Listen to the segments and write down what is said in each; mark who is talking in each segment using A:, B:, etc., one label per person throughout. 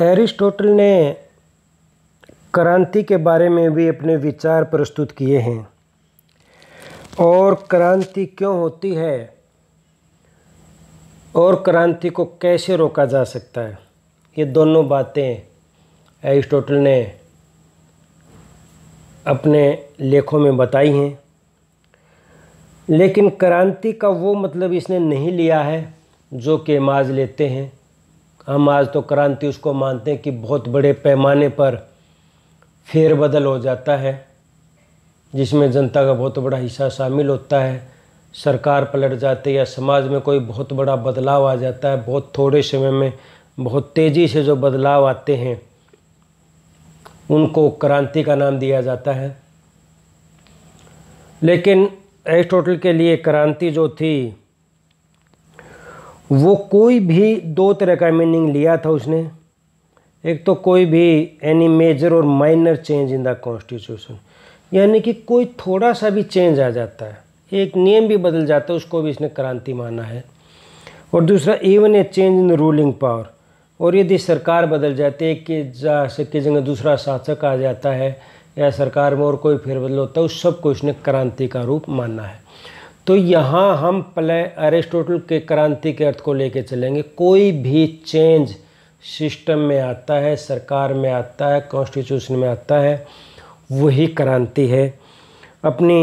A: Aristotle ने क्रांति के बारे में भी अपने विचार प्रस्तुत किए हैं और क्रांति क्यों होती है और क्रांति को कैसे रोका जा सकता है ये दोनों बातें एरिस्टोटल ने अपने लेखों में बताई हैं लेकिन क्रांति का वो मतलब इसने नहीं लिया है जो कि माज लेते हैं हम आज तो क्रांति उसको मानते हैं कि बहुत बड़े पैमाने पर फेरबदल हो जाता है जिसमें जनता का बहुत बड़ा हिस्सा शामिल होता है सरकार पलट जाती या समाज में कोई बहुत बड़ा बदलाव आ जाता है बहुत थोड़े समय में बहुत तेज़ी से जो बदलाव आते हैं उनको क्रांति का नाम दिया जाता है लेकिन एरिस्टोटल के लिए क्रांति जो थी वो कोई भी दो तरह का मीनिंग लिया था उसने एक तो कोई भी एनी मेजर और minor change in the constitution यानी कि कोई थोड़ा सा भी चेंज आ जाता है एक नियम भी बदल जाता है उसको भी इसने क्रांति माना है और दूसरा even a change in ruling power और यदि सरकार बदल जाती है कि जा सके जगह दूसरा शासक आ जाता है या सरकार में और कोई फेरबदल होता है उस सबको इसने क्रांति का रूप माना है तो यहाँ हम प्ले अरिस्टोटल के क्रांति के अर्थ को लेके चलेंगे कोई भी चेंज सिस्टम में आता है सरकार में आता है कॉन्स्टिट्यूशन में आता है वही क्रांति है अपनी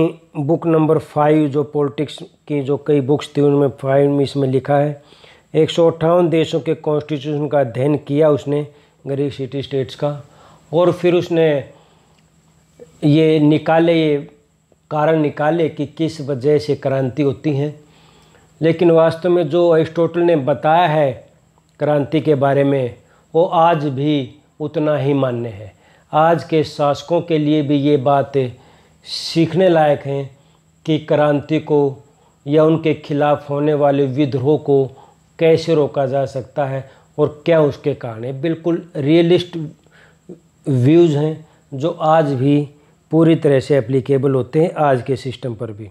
A: बुक नंबर फाइव जो पॉलिटिक्स की जो कई बुक्स थी उनमें फाइव में इसमें लिखा है एक सौ अट्ठावन देशों के कॉन्स्टिट्यूशन का अध्ययन किया उसने गरीब सिटी स्टेट्स का और फिर उसने ये निकाले ये कारण निकाले कि किस वजह से क्रांति होती हैं लेकिन वास्तव में जो एरिस्टोटल ने बताया है क्रांति के बारे में वो आज भी उतना ही मान्य है आज के शासकों के लिए भी ये बात सीखने लायक हैं कि क्रांति को या उनके खिलाफ होने वाले विद्रोह को कैसे रोका जा सकता है और क्या उसके कारण है बिल्कुल रियलिस्ट व्यूज़ हैं जो आज भी पूरी तरह से एप्लीकेबल होते हैं आज के सिस्टम पर भी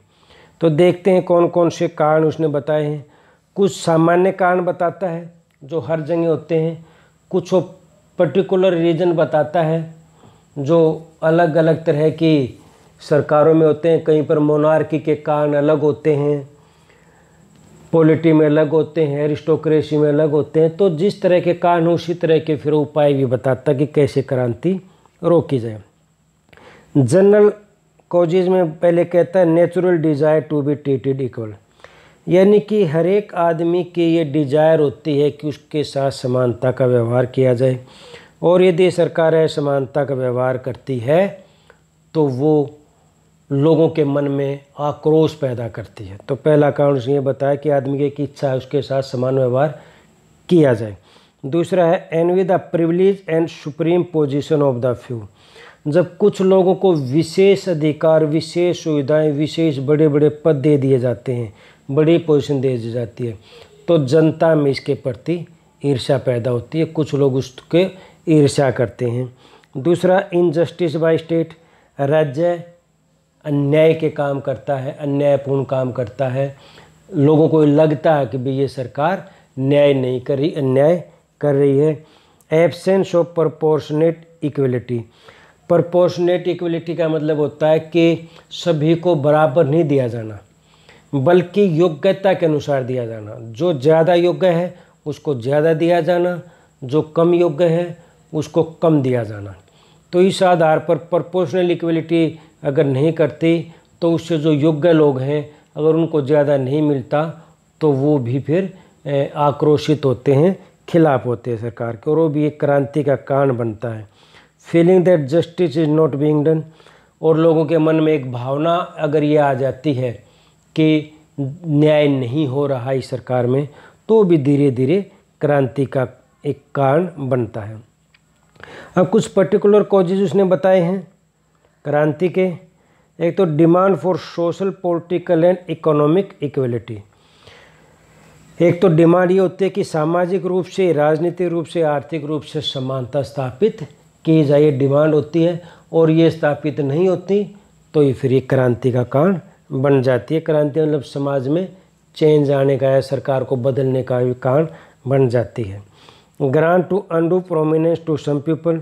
A: तो देखते हैं कौन कौन से कारण उसने बताए हैं कुछ सामान्य कारण बताता है जो हर जगह होते हैं कुछ वो पर्टिकुलर रीजन बताता है जो अलग अलग तरह की सरकारों में होते हैं कहीं पर मोनार्की के कारण अलग होते हैं पॉलिटी में अलग होते हैं एरिस्टोक्रेसी में अलग होते हैं तो जिस तरह के कारण उसी तरह के फिर उपाय भी बताता कि कैसे क्रांति रोकी जाए जनरल कोजिज में पहले कहता है natural desire to be treated equal यानी कि हर एक आदमी की ये डिज़ायर होती है कि उसके साथ समानता का व्यवहार किया जाए और यदि सरकार है समानता का व्यवहार करती है तो वो लोगों के मन में आक्रोश पैदा करती है तो पहला कारण उसने ये बताया कि आदमी की एक इच्छा है उसके साथ समान व्यवहार किया जाए दूसरा है and the privilege and supreme position of the few जब कुछ लोगों को विशेष अधिकार विशेष सुविधाएं विशेष बड़े बड़े पद दे दिए जाते हैं बड़ी पोजीशन दे दी जाती है तो जनता में इसके प्रति ईर्ष्या पैदा होती है कुछ लोग उसके ईर्ष्या करते हैं दूसरा इनजस्टिस बाय स्टेट राज्य अन्याय के काम करता है अन्यायपूर्ण काम करता है लोगों को लगता है कि भाई ये सरकार न्याय नहीं कर रही अन्याय कर रही है absence of proportionate equality proportionate equality का मतलब होता है कि सभी को बराबर नहीं दिया जाना बल्कि योग्यता के अनुसार दिया जाना जो ज़्यादा योग्य है उसको ज़्यादा दिया जाना जो कम योग्य है उसको कम दिया जाना तो इस आधार पर प्रपोर्शनल इक्वलिटी अगर नहीं करती तो उससे जो योग्य लोग हैं अगर उनको ज़्यादा नहीं मिलता तो वो भी फिर आक्रोशित होते हैं खिलाफ होते हैं सरकार के और वो भी एक क्रांति का कारण बनता है feeling that justice is not being done और लोगों के मन में एक भावना अगर ये आ जाती है कि न्याय नहीं हो रहा इस सरकार में तो भी धीरे धीरे क्रांति का एक कारण बनता है अब कुछ पर्टिकुलर कॉजेज उसने बताए हैं क्रांति के एक तो demand for social political and economic equality एक तो डिमांड ये होती है कि सामाजिक रूप से राजनीतिक रूप से आर्थिक रूप से समानता स्थापित की जाए डिमांड होती है और ये स्थापित नहीं होती तो ये फिर ये क्रांति का कारण बन जाती है क्रांति मतलब समाज में चेंज आने का या सरकार को बदलने का भी कारण बन जाती है grant to undue prominence to some people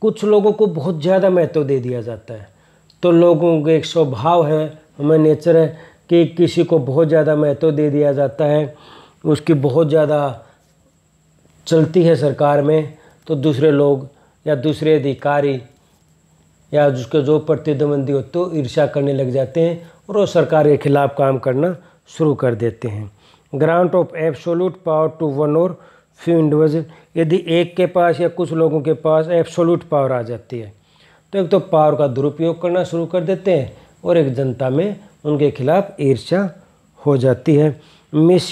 A: कुछ लोगों को बहुत ज़्यादा महत्व दे दिया जाता है तो लोगों का एक स्वभाव है हमें नेचर है कि किसी को बहुत ज़्यादा महत्व दे दिया जाता है उसकी बहुत ज़्यादा चलती है सरकार में तो दूसरे लोग या दूसरे अधिकारी या उसके जो प्रतिद्वंदी हो तो ईर्षा करने लग जाते हैं और वो सरकार के खिलाफ काम करना शुरू कर देते हैं grant of absolute power to one और फ्यू इंडिविजुअल यदि एक के पास या कुछ लोगों के पास एब्सोल्यूट पावर आ जाती है तो एक तो पावर का दुरुपयोग करना शुरू कर देते हैं और एक जनता में उनके खिलाफ ईर्षा हो जाती है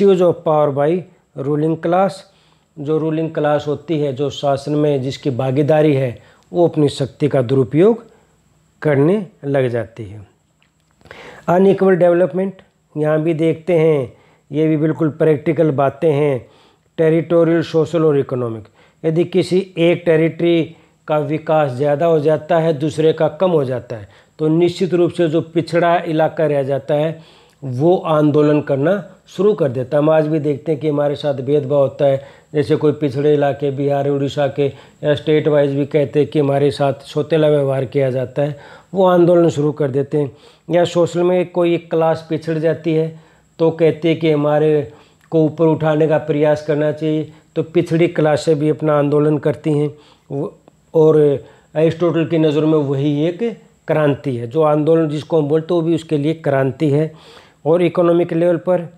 A: use of power by ruling class जो रूलिंग क्लास होती है जो शासन में जिसकी भागीदारी है वो अपनी शक्ति का दुरुपयोग करने लग जाती है अनइक्वल डेवलपमेंट यहाँ भी देखते हैं ये भी बिल्कुल प्रैक्टिकल बातें हैं टेरिटोरियल सोशल और इकोनॉमिक यदि किसी एक टेरिटरी का विकास ज़्यादा हो जाता है दूसरे का कम हो जाता है तो निश्चित रूप से जो पिछड़ा इलाका रह जाता है वो आंदोलन करना शुरू कर देता है हम आज भी देखते हैं कि हमारे साथ भेदभाव होता है जैसे कोई पिछड़े इलाके बिहार उड़ीसा के या स्टेट वाइज भी कहते हैं कि हमारे साथ सोतेला व्यवहार किया जाता है वो आंदोलन शुरू कर देते हैं या सोशल में कोई एक क्लास पिछड़ जाती है तो कहते हैं कि हमारे को ऊपर उठाने का प्रयास करना चाहिए तो पिछड़ी क्लासें भी अपना आंदोलन करती हैं और एरिस्टोटल की नज़र में वही एक क्रांति है जो आंदोलन जिसको हम बोलते हो भी उसके लिए क्रांति है और इकोनॉमिक लेवल पर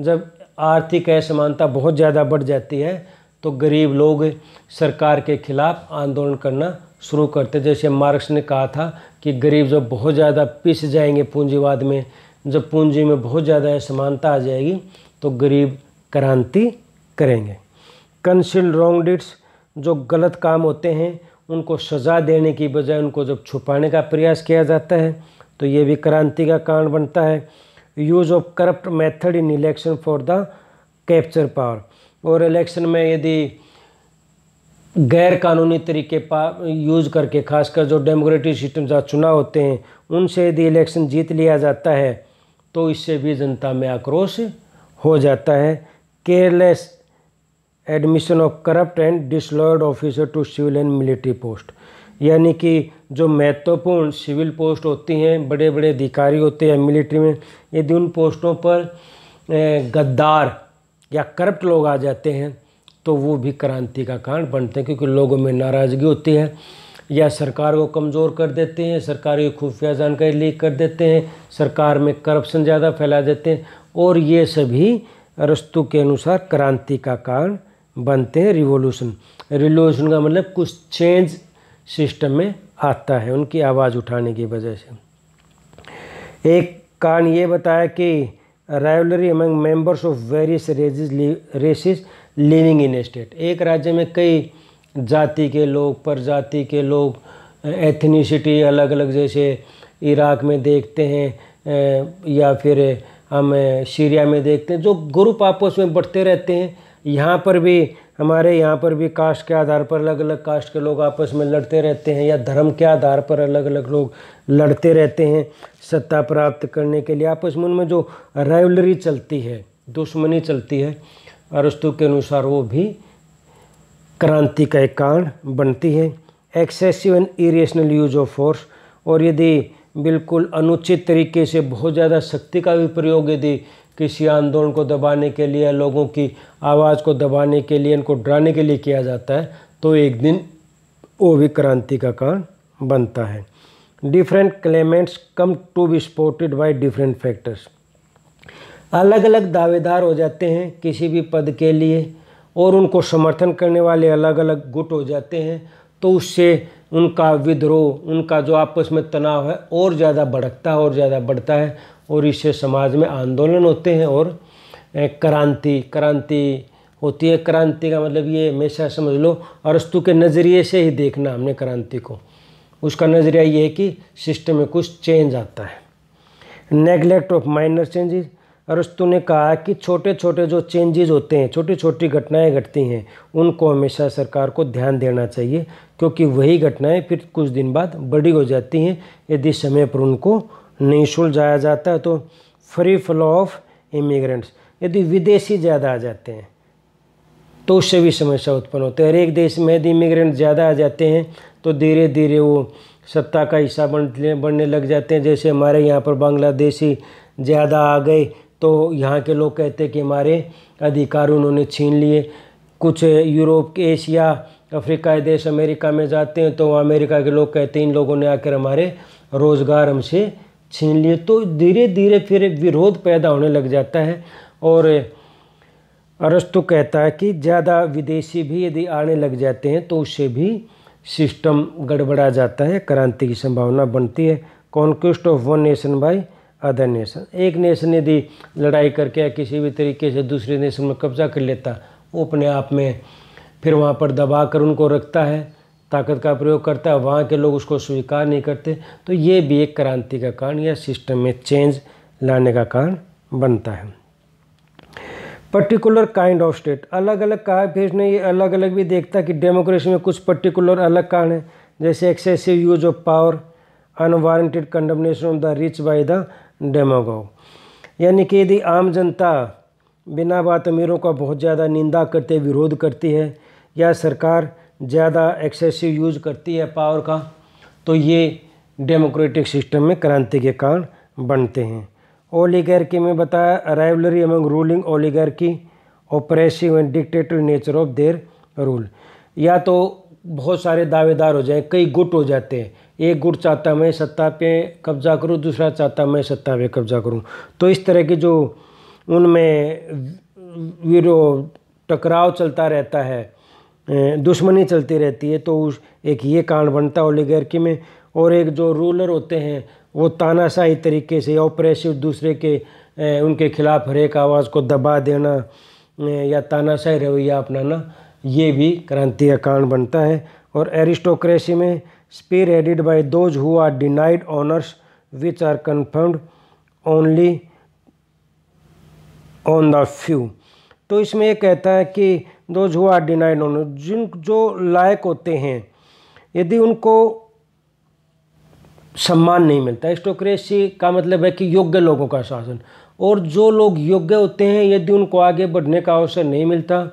A: जब आर्थिक असमानता बहुत ज़्यादा बढ़ जाती है तो गरीब लोग सरकार के खिलाफ आंदोलन करना शुरू करते जैसे मार्क्स ने कहा था कि गरीब जब बहुत ज़्यादा पिस जाएंगे पूंजीवाद में जब पूंजी में बहुत ज़्यादा असमानता आ जाएगी तो गरीब क्रांति करेंगे कंसिल रॉन्ग डिट्स जो गलत काम होते हैं उनको सज़ा देने की बजाय उनको जब छुपाने का प्रयास किया जाता है तो ये भी क्रांति का कारण बनता है use of corrupt method in election for the capture power और इलेक्शन में यदि गैर कानूनी तरीके पा यूज़ करके खासकर जो डेमोक्रेटिक सिस्टम जहाँ चुनाव होते हैं उनसे यदि इलेक्शन जीत लिया जाता है तो इससे भी जनता में आक्रोश हो जाता है careless admission of corrupt and disloyal officer to civil and military post यानी कि जो महत्वपूर्ण सिविल पोस्ट होती हैं बड़े बड़े अधिकारी होते हैं मिलिट्री में यदि उन पोस्टों पर गद्दार या करप्ट लोग आ जाते हैं तो वो भी क्रांति का कारण बनते हैं क्योंकि लोगों में नाराज़गी होती है या सरकार को कमज़ोर कर देते हैं सरकार की खुफिया जानकारी लीक कर देते हैं सरकार में करप्शन ज़्यादा फैला देते हैं और ये सभी रस्तु के अनुसार क्रांति का कारण बनते हैं रिवॉल्यूशन रिवॉल्यूशन का मतलब कुछ चेंज सिस्टम में आता है उनकी आवाज़ उठाने की वजह से एक कारण ये बताया कि rivalry among members of various races living in state एक राज्य में कई जाति के लोग प्रजाति के लोग एथनीसिटी अलग अलग जैसे इराक में देखते हैं या फिर हम सीरिया में देखते हैं जो ग्रुप आपस में बढ़ते रहते हैं यहाँ पर भी हमारे यहाँ पर भी कास्ट के आधार पर अलग अलग कास्ट के लोग आपस में लड़ते रहते हैं या धर्म के आधार पर अलग अलग लोग लड़ते रहते हैं सत्ता प्राप्त करने के लिए आपस में उनमें जो राइवलरी चलती है दुश्मनी चलती है अरस्तु के अनुसार वो भी क्रांति का एक कारण बनती है excessive and irrational use of force और यदि बिल्कुल अनुचित तरीके से बहुत ज़्यादा शक्ति का भी प्रयोग यदि किसी आंदोलन को दबाने के लिए लोगों की आवाज़ को दबाने के लिए इनको डराने के लिए किया जाता है तो एक दिन वो भी क्रांति का कारण बनता है different claimants come to be supported by different factors अलग अलग दावेदार हो जाते हैं किसी भी पद के लिए और उनको समर्थन करने वाले अलग अलग गुट हो जाते हैं तो उससे उनका विद्रोह उनका जो आपस में तनाव है और ज़्यादा भड़कता और ज़्यादा बढ़ता है और इससे समाज में आंदोलन होते हैं और क्रांति क्रांति होती है क्रांति का मतलब ये हमेशा समझ लो अरस्तु के नज़रिए से ही देखना हमने क्रांति को उसका नज़रिया ये है कि सिस्टम में कुछ चेंज आता है नेगलेक्ट ऑफ माइनर चेंजेज अरस्तु ने कहा कि छोटे छोटे जो चेंजेज होते हैं छोटी छोटी घटनाएं घटती हैं उनको हमेशा सरकार को ध्यान देना चाहिए क्योंकि वही घटनाएं फिर कुछ दिन बाद बड़ी हो जाती हैं यदि समय पर उनको नहीं सुलझाया जाता है तो फ्री फ्लो ऑफ इमिग्रेंट्स यदि विदेशी ज़्यादा आ जाते हैं तो उससे भी समस्या उत्पन्न होती है हर एक देश में यदि इमिग्रेंट ज़्यादा आ जाते हैं तो धीरे धीरे वो सत्ता का हिस्सा बढ़ने लग जाते हैं जैसे हमारे यहाँ पर बांग्लादेशी ज़्यादा आ गए तो यहाँ के लोग कहते कि हमारे अधिकार उन्होंने छीन लिए कुछ यूरोप के एशिया अफ्रीका देश अमेरिका में जाते हैं तो अमेरिका के लोग कहते हैं इन लोगों ने आकर हमारे रोज़गार हमसे छीन लिए तो धीरे धीरे फिर विरोध पैदा होने लग जाता है और अरस्तु कहता है कि ज़्यादा विदेशी भी यदि आने लग जाते हैं तो उससे भी सिस्टम गड़बड़ा जाता है क्रांति की संभावना बनती है conquest of one nation by other nation एक नेशन यदि लड़ाई करके या किसी भी तरीके से दूसरे नेशन में कब्जा कर लेता वो अपने आप में फिर वहाँ पर दबा कर उनको रखता है ताकत का प्रयोग करता है वहाँ के लोग उसको स्वीकार नहीं करते तो ये भी एक क्रांति का कारण या सिस्टम में चेंज लाने का कारण बनता है पर्टिकुलर काइंड ऑफ स्टेट अलग अलग कहा फिर ने ये अलग अलग भी देखता कि डेमोक्रेसी में कुछ पर्टिकुलर अलग कारण है जैसे excessive use of power unwarranted condemnation of the rich by the demagogue यानी कि यदि आम जनता बिना बात अमीरों का बहुत ज़्यादा निंदा करते विरोध करती है या सरकार ज़्यादा एक्सेसिव यूज करती है पावर का तो ये डेमोक्रेटिक सिस्टम में क्रांति के कारण बनते हैं के में बताया अराइवलरी अमंग रूलिंग की oppressive and dictator nature of their rule या तो बहुत सारे दावेदार हो जाए कई गुट हो जाते हैं एक गुट चाहता मैं सत्ता पे कब्जा करूं दूसरा चाहता मैं सत्ता पे कब्जा करूं तो इस तरह के जो उनमें वीरो टकराव चलता रहता है दुश्मनी चलती रहती है तो उस एक ये कांड बनता है ओलीगर्की में और एक जो रूलर होते हैं वो तानाशाही तरीके से ऑपरेसिव दूसरे के उनके खिलाफ हर एक आवाज़ को दबा देना या तानाशाही रवैया अपनाना ये भी क्रांति का कांड बनता है और एरिस्टोक्रेसी में spearheaded by those who are denied honors which are confirmed only on the few तो इसमें ये कहता है कि दोज हुआ डिनाइड ऑनर जिन जो लायक होते हैं यदि उनको
B: सम्मान नहीं मिलता
A: एस्टोक्रेसी का मतलब है कि योग्य लोगों का शासन और जो लोग योग्य होते हैं यदि उनको आगे बढ़ने का अवसर नहीं मिलता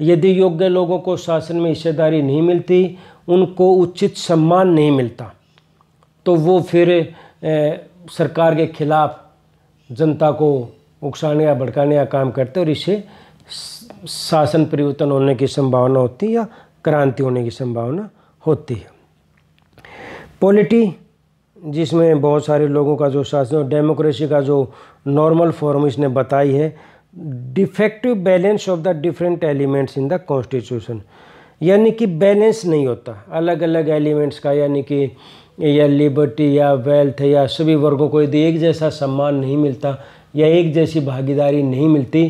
A: यदि योग्य लोगों को शासन में हिस्सेदारी नहीं मिलती उनको उचित सम्मान नहीं मिलता तो वो फिर ए, सरकार के खिलाफ जनता को उकसाने या भड़काने का काम करते और इसे शासन परिवर्तन होने की संभावना होती है या क्रांति होने की संभावना होती है पॉलिटी जिसमें बहुत सारे लोगों का जो शासन और डेमोक्रेसी का जो नॉर्मल फॉर्म इसने बताई है defective balance of the different elements in the constitution यानी कि बैलेंस नहीं होता अलग अलग एलिमेंट्स का यानी कि या लिबर्टी या वेल्थ या सभी वर्गों को यदि एक जैसा सम्मान नहीं मिलता या एक जैसी भागीदारी नहीं मिलती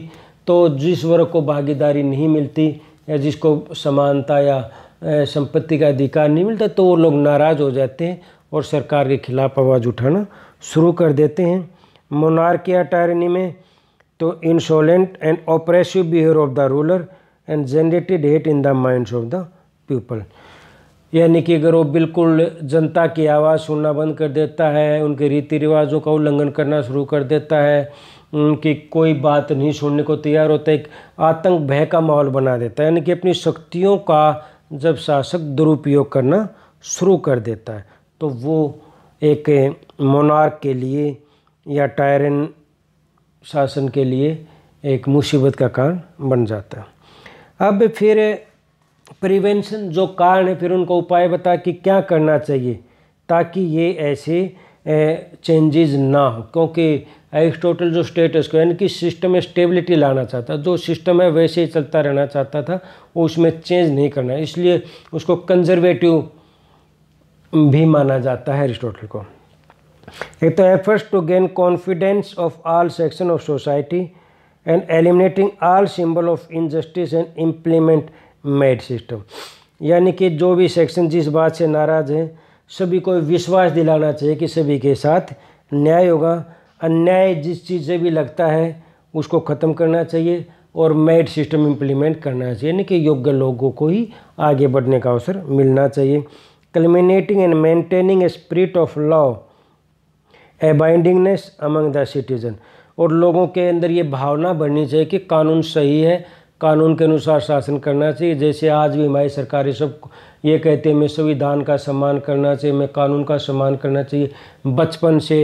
A: तो जिस वर्ग को भागीदारी नहीं मिलती या जिसको समानता या संपत्ति का अधिकार नहीं मिलता तो वो लोग नाराज़ हो जाते हैं और सरकार के खिलाफ आवाज़ उठाना शुरू कर देते हैं मोनार्किया टायरनी में तो insolent and oppressive behaviour of the ruler and generated hate in the minds of the people यानी कि अगर वो बिल्कुल जनता की आवाज़ सुनना बंद कर देता है उनके रीति रिवाजों का उल्लंघन करना शुरू कर देता है उनकी कोई बात नहीं सुनने को तैयार होता है एक आतंक भय का माहौल बना देता है यानी कि अपनी शक्तियों का जब शासक दुरुपयोग करना शुरू कर देता है तो वो एक मोनार्क के लिए या टायरन शासन के लिए एक मुसीबत का कारण बन जाता है अब फिर प्रिवेंशन जो कारण है फिर उनको उपाय बता कि क्या करना चाहिए ताकि ये ऐसे चेंजेस ना हो क्योंकि एरिस्टोटल जो स्टेटस को यानी कि सिस्टम में स्टेबिलिटी लाना चाहता जो सिस्टम है वैसे ही चलता रहना चाहता था वो उसमें चेंज नहीं करना इसलिए उसको कंजर्वेटिव भी माना जाता है एरिस्टोटल को एक तो efforts to gain confidence of all section of society and eliminating all symbol of injustice and implement merit system यानी कि जो भी सेक्शन जिस बात से नाराज़ हैं सभी को विश्वास दिलाना चाहिए कि सभी के साथ न्याय होगा अन्याय जिस चीज़ से भी लगता है उसको ख़त्म करना चाहिए और मेड सिस्टम इम्प्लीमेंट करना चाहिए यानी कि योग्य लोगों को ही आगे बढ़ने का अवसर मिलना चाहिए culminating and maintaining a spirit of law a bindingness among the citizen और लोगों के अंदर ये भावना बढ़नी चाहिए कि कानून सही है कानून के अनुसार शासन करना चाहिए जैसे आज भी हमारी सरकारें सब ये कहते हैं मैं संविधान का सम्मान करना चाहिए मैं कानून का सम्मान करना चाहिए बचपन से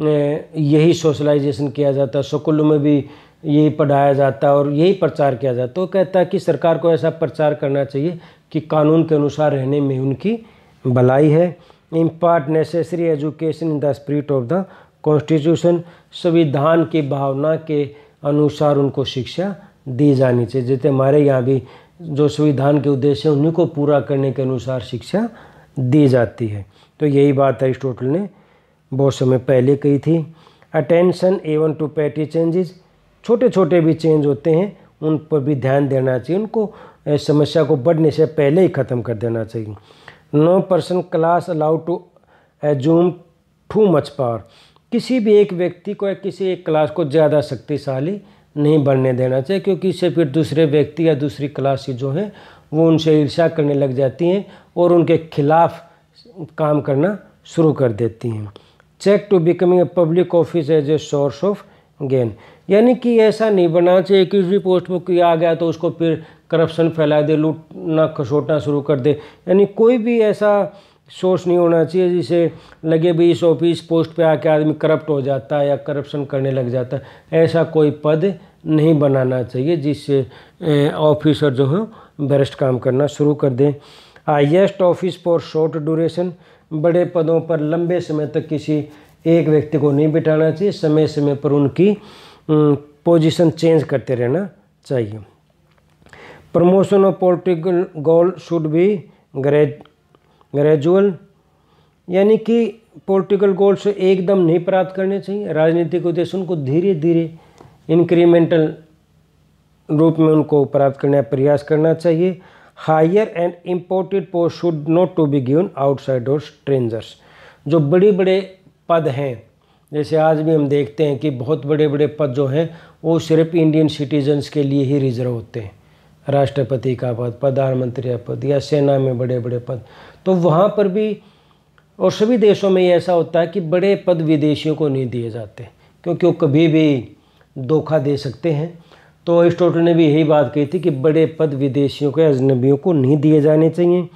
A: यही सोशलाइजेशन किया जाता है स्कूलों में भी यही पढ़ाया जाता है और यही प्रचार किया जाता है तो कहता है कि सरकार को ऐसा प्रचार करना चाहिए कि कानून के अनुसार रहने में उनकी भलाई है impart necessary education in the spirit of the constitution संविधान की भावना के अनुसार उनको शिक्षा दी जानी चाहिए जैसे हमारे यहाँ भी जो संविधान के उद्देश्य हैं उन्हीं को पूरा करने के अनुसार शिक्षा दी जाती है तो यही बात अरिस्टोटल ने बहुत समय पहले कही थी attention even to petty changes छोटे छोटे भी चेंज होते हैं उन पर भी ध्यान देना चाहिए उनको समस्या को बढ़ने से पहले ही ख़त्म कर देना चाहिए no person class allowed to assume too much power किसी भी एक व्यक्ति को या किसी एक क्लास को ज़्यादा शक्तिशाली नहीं बनने देना चाहिए क्योंकि इससे फिर दूसरे व्यक्ति या दूसरी क्लास जो है वो उनसे ईर्ष्या करने लग जाती हैं और उनके खिलाफ काम करना शुरू कर देती हैं check to becoming a public office as a source of gain यानी कि ऐसा नहीं बनना चाहिए कि भी पोस्ट पर कोई आ गया तो उसको फिर करप्शन फैला दे लूटना खसोटना शुरू कर दे यानी कोई भी ऐसा सोर्स नहीं होना चाहिए जिसे लगे भी इस ऑफिस पोस्ट पे आके आदमी करप्ट हो जाता है या करप्शन करने लग जाता है ऐसा कोई पद नहीं बनाना चाहिए जिससे ऑफिसर जो है बेस्ट काम करना शुरू कर दें highest office for short duration बड़े पदों पर लंबे समय तक किसी एक व्यक्ति को नहीं बिठाना चाहिए समय समय पर उनकी पोजिशन चेंज करते रहना चाहिए promotion of political goal should be gradual यानी कि पोलिटिकल गोल्स एकदम नहीं प्राप्त करने चाहिए राजनीतिक उद्देश्य उनको धीरे धीरे इंक्रीमेंटल रूप में उनको प्राप्त करने का प्रयास करना चाहिए higher and imported post should not to be given outside और स्ट्रेंजर्स जो बड़े बड़े पद हैं जैसे आज भी हम देखते हैं कि बहुत बड़े बड़े पद जो हैं वो सिर्फ इंडियन सिटीजन्स के लिए ही रिजर्व होते हैं राष्ट्रपति का पद प्रधानमंत्री का पद या सेना में बड़े बड़े पद तो वहाँ पर भी और सभी देशों में ऐसा होता है कि बड़े पद विदेशियों को नहीं दिए जाते क्योंकि वो कभी भी धोखा दे सकते हैं तो एरिस्टोटल ने भी यही बात कही थी कि बड़े पद विदेशियों के अजनबियों को नहीं दिए जाने चाहिए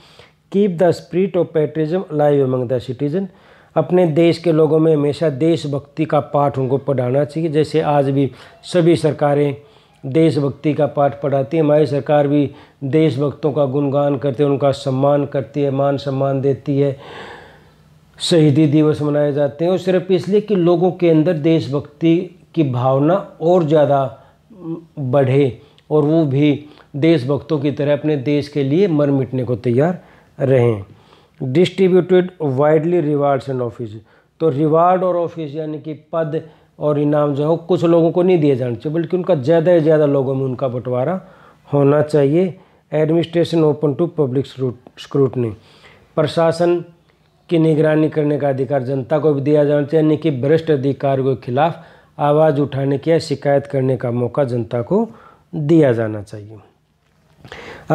A: keep the spirit of patriotism live among the citizen अपने देश के लोगों में हमेशा देशभक्ति का पाठ उनको पढ़ाना चाहिए जैसे आज भी सभी सरकारें देशभक्ति का पाठ पढ़ाती है हमारी सरकार भी देशभक्तों का गुणगान करती है उनका सम्मान करती है मान सम्मान देती है शहीदी दिवस मनाए जाते हैं और सिर्फ इसलिए कि लोगों के अंदर देशभक्ति की भावना और ज़्यादा बढ़े और वो भी देशभक्तों की तरह अपने देश के लिए मर मिटने को तैयार रहें distributed widely rewards and office तो रिवार्ड और ऑफिस यानी कि पद और इनाम जो हो कुछ लोगों को नहीं दिए जाने चाहिए बल्कि उनका ज़्यादा से ज़्यादा लोगों में उनका बंटवारा होना चाहिए administration open to public scrutiny प्रशासन की निगरानी करने का अधिकार जनता को भी दिया जाना चाहिए यानी कि भ्रष्ट अधिकारियों के खिलाफ आवाज़ उठाने की या शिकायत करने का मौका जनता को दिया जाना चाहिए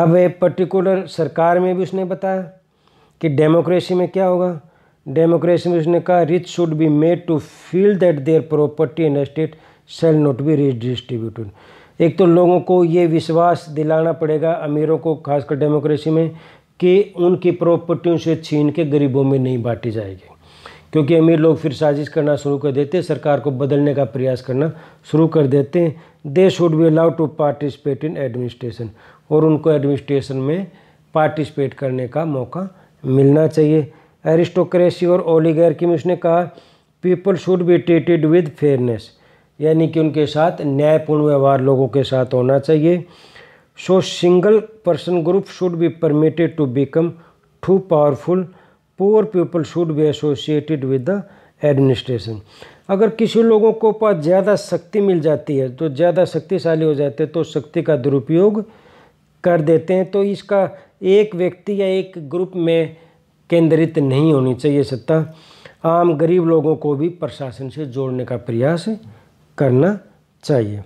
A: अब एक पर्टिकुलर सरकार में भी उसने बताया कि डेमोक्रेसी में क्या होगा डेमोक्रेसी में उसने कहा rich should be made to feel that their property and state shall not be redistributed एक तो लोगों को ये विश्वास दिलाना पड़ेगा अमीरों को खासकर डेमोक्रेसी में कि उनकी प्रॉपर्टियों से छीन के गरीबों में नहीं बांटी जाएगी क्योंकि अमीर लोग फिर साजिश करना शुरू कर देते सरकार को बदलने का प्रयास करना शुरू कर देते हैं they should be allowed to participate in administration और उनको एडमिनिस्ट्रेशन में पार्टिसिपेट करने का मौका मिलना चाहिए एरिस्टोक्रेसी और ओलीगैर में उसने कहा people should be treated with fairness यानी कि उनके साथ न्यायपूर्ण व्यवहार लोगों के साथ होना चाहिए so single person group should be permitted to become too powerful poor people should be associated with the administration अगर किसी लोगों को पास ज़्यादा शक्ति मिल जाती है तो ज़्यादा शक्तिशाली हो जाते हैं तो शक्ति का दुरुपयोग कर देते हैं तो इसका एक व्यक्ति या एक ग्रुप में केंद्रित नहीं होनी चाहिए सत्ता आम गरीब लोगों को भी प्रशासन से जोड़ने का प्रयास करना चाहिए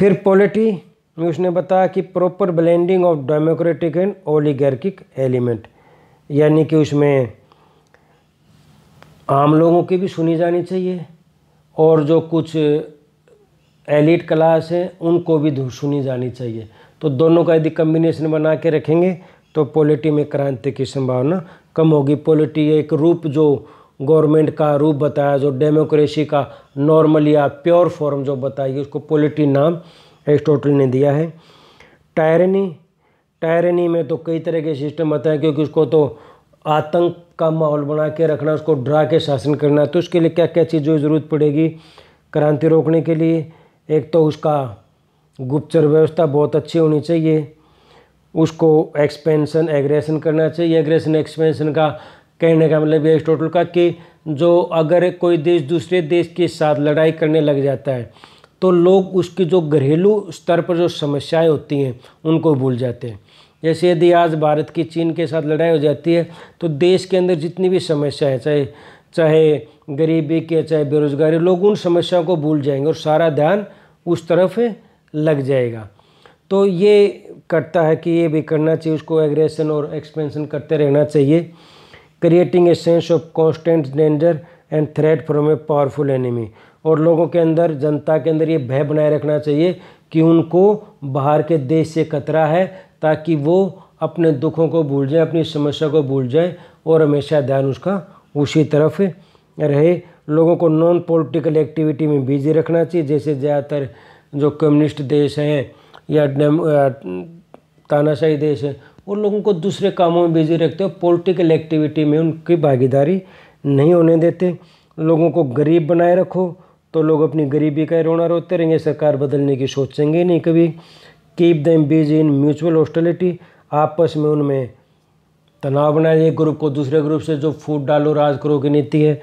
A: फिर पॉलिटी में उसने बताया कि proper blending of democratic and oligarchic element यानी कि उसमें आम लोगों की भी सुनी जानी चाहिए और जो कुछ एलिट क्लास है उनको भी सुनी जानी चाहिए तो दोनों का यदि कम्बिनेशन बना के रखेंगे तो पॉलिटी में क्रांति की संभावना कम होगी पॉलिटी एक रूप जो गवर्नमेंट का रूप बताया जो डेमोक्रेसी का नॉर्मल या प्योर फॉर्म जो बताई उसको पॉलिटी नाम एरिस्टोटल ने दिया है टायरनी टायरनी में तो कई तरह के सिस्टम बताए क्योंकि उसको तो आतंक का माहौल बना के रखना उसको डरा के शासन करना तो उसके लिए क्या क्या चीज़ों की ज़रूरत पड़ेगी क्रांति रोकने के लिए एक तो उसका गुप्तचर व्यवस्था बहुत अच्छी होनी चाहिए उसको एक्सपेंशन एग्रेशन करना चाहिए एग्रेशन एक्सपेंशन का कहने का मतलब यह टोटल का कि जो अगर कोई देश दूसरे देश के साथ लड़ाई करने लग जाता है तो लोग उसकी जो घरेलू स्तर पर जो समस्याएं होती हैं उनको भूल जाते हैं जैसे यदि आज भारत की चीन के साथ लड़ाई हो जाती है तो देश के अंदर जितनी भी समस्या चाहे चाहे गरीबी के चाहे बेरोजगारी लोग उन समस्याओं को भूल जाएंगे और सारा ध्यान उस तरफ लग जाएगा तो ये करता है कि ये भी करना चाहिए उसको एग्रेशन और एक्सपेंशन करते रहना चाहिए creating a sense of constant danger and threat from a powerful enemy और लोगों के अंदर जनता के अंदर ये भय बनाए रखना चाहिए कि उनको बाहर के देश से खतरा है ताकि वो अपने दुखों को भूल जाए अपनी समस्या को भूल जाए और हमेशा ध्यान उसका उसी तरफ रहे लोगों को नॉन पॉलिटिकल एक्टिविटी में बिजी रखना चाहिए जैसे ज़्यादातर जो कम्युनिस्ट देश हैं या तानाशाही देश है और लोगों को दूसरे कामों में बिजी रखते हो पॉलिटिकल एक्टिविटी में उनकी भागीदारी नहीं होने देते लोगों को गरीब बनाए रखो तो लोग अपनी गरीबी का रोना रोते रहेंगे सरकार बदलने की सोचेंगे नहीं कभी कीप दैम बीज इन म्यूचुअल हॉस्टेलिटी आपस में उनमें तनाव बनाए एक ग्रुप को दूसरे ग्रुप से जो फूट डालो राज करो की नीति है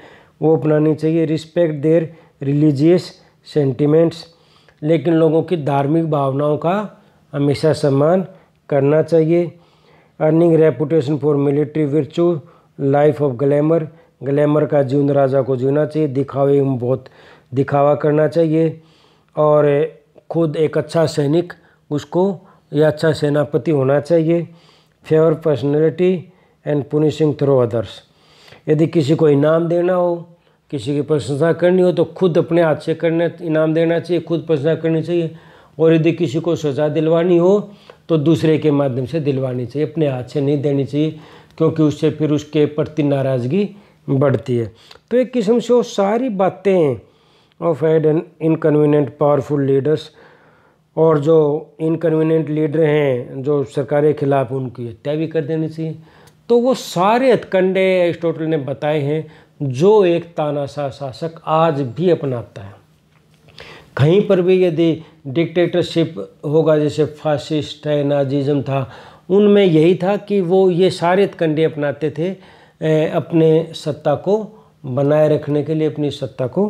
A: वो अपनानी चाहिए रिस्पेक्ट देर रिलीजियस सेंटिमेंट्स लेकिन लोगों की धार्मिक भावनाओं का हमेशा सम्मान करना चाहिए earning reputation for military virtue life of glamour glamour का जीवन राजा को जीना चाहिए दिखावे में बहुत दिखावा करना चाहिए और खुद एक अच्छा सैनिक उसको या अच्छा सेनापति होना चाहिए favour personality and punishing through others यदि किसी को इनाम देना हो किसी की प्रशंसा करनी हो तो खुद अपने हाथ से करना इनाम देना चाहिए खुद प्रशंसा करनी चाहिए और यदि किसी को सज़ा दिलवानी हो तो दूसरे के माध्यम से दिलवानी चाहिए अपने हाथ से नहीं देनी चाहिए क्योंकि उससे फिर उसके प्रति नाराज़गी बढ़ती है तो एक किस्म से वो सारी बातें ऑफ एड एन इनकन्वीनियंट पावरफुल लीडर्स और जो इनकन्वीनियंट लीडर हैं जो सरकार के खिलाफ उनकी हत्या भी कर देनी चाहिए तो वो सारे हथकंडे एरिस्टोटल ने बताए हैं जो एक तानाशाह शासक आज भी अपनाता है कहीं पर भी यदि डिक्टेटरशिप होगा जैसे फासिस्ट है नाजिज्म था उनमें यही था कि वो ये सारे कंडे अपनाते थे अपने सत्ता को बनाए रखने के लिए अपनी सत्ता को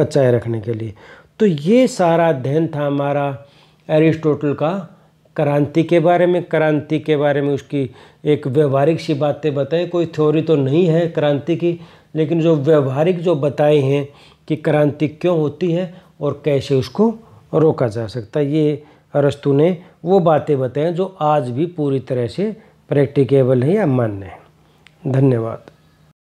A: बचाए रखने के लिए तो ये सारा अध्ययन था हमारा एरिस्टोटल का क्रांति के बारे में क्रांति के बारे में उसकी एक व्यवहारिक सी बातें बताएं कोई थ्योरी तो नहीं है क्रांति की लेकिन जो व्यवहारिक जो बताए हैं कि क्रांति क्यों होती है और कैसे उसको रोका जा सकता है ये अरस्तु ने वो बातें बताएं जो आज भी पूरी तरह से प्रैक्टिकेबल हैं या मान्य हैं धन्यवाद